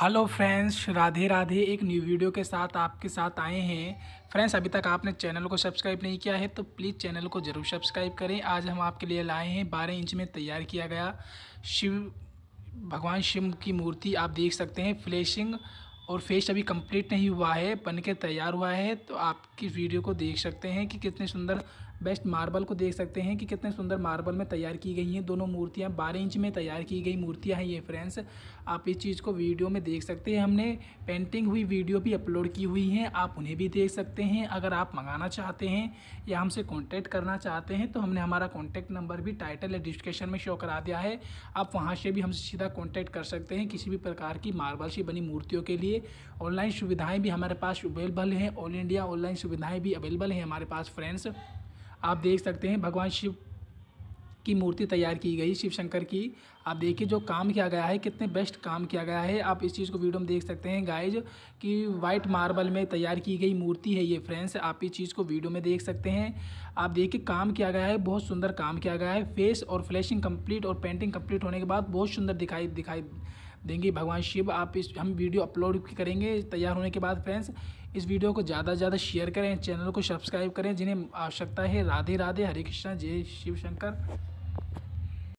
hello friends Radhe Radhe एक new video के साथ आपके साथ आए हैं फ्रेंड्स अभी तक आपने चैनल को सब्सक्राइब नहीं किया है तो प्लीज़ चैनल को ज़रूर सब्सक्राइब करें आज हम आपके लिए लाए हैं बारह इंच में तैयार किया गया शिव भगवान शिव की मूर्ति आप देख सकते हैं फ्लैशिंग और फेस अभी कंप्लीट नहीं हुआ है बन के तैयार हुआ है तो आप की वीडियो को देख सकते हैं कि कितने सुंदर बेस्ट मार्बल को देख सकते हैं कि कितने सुंदर मार्बल में तैयार की गई हैं दोनों मूर्तियां बारह इंच में तैयार की गई मूर्तियां हैं ये फ्रेंड्स आप इस चीज़ को वीडियो में देख सकते हैं हमने पेंटिंग हुई वीडियो भी अपलोड की हुई हैं आप उन्हें भी देख सकते हैं अगर आप मंगाना चाहते हैं या हमसे कॉन्टैक्ट करना चाहते हैं तो हमने हमारा कॉन्टैक्ट नंबर भी टाइटल या डिस्क्रिप्शन में शो करा दिया है आप वहाँ से भी हमसे सीधा कॉन्टैक्ट कर सकते हैं किसी भी प्रकार की मार्बल से बनी मूर्तियों के लिए लिए ऑनलाइन सुविधाएं भी हमारे पास अवेलेबल हैं ऑल इंडिया ऑनलाइन सुविधाएं भी अवेलेबल हैं हमारे पास फ्रेंड्स आप देख सकते हैं भगवान शिव की मूर्ति तैयार की गई शिव शंकर की आप देखिए जो काम किया गया है कितने बेस्ट काम किया गया है आप इस चीज़ को वीडियो में देख सकते हैं गाइज कि वाइट मार्बल में तैयार की गई मूर्ति है ये फ्रेंड्स आप इस चीज़ को वीडियो में देख सकते हैं आप देखिए काम किया गया है बहुत सुंदर काम किया गया है फेस और फ्लैशिंग कंप्लीट और पेंटिंग कंप्लीट होने के बाद बहुत सुंदर दिखाई दिखाई देंगे भगवान शिव आप इस हम वीडियो अपलोड करेंगे तैयार होने के बाद फ्रेंड्स इस वीडियो को ज़्यादा से ज़्यादा शेयर करें चैनल को सब्सक्राइब करें जिन्हें आवश्यकता है राधे राधे हरे कृष्णा जय शिव शंकर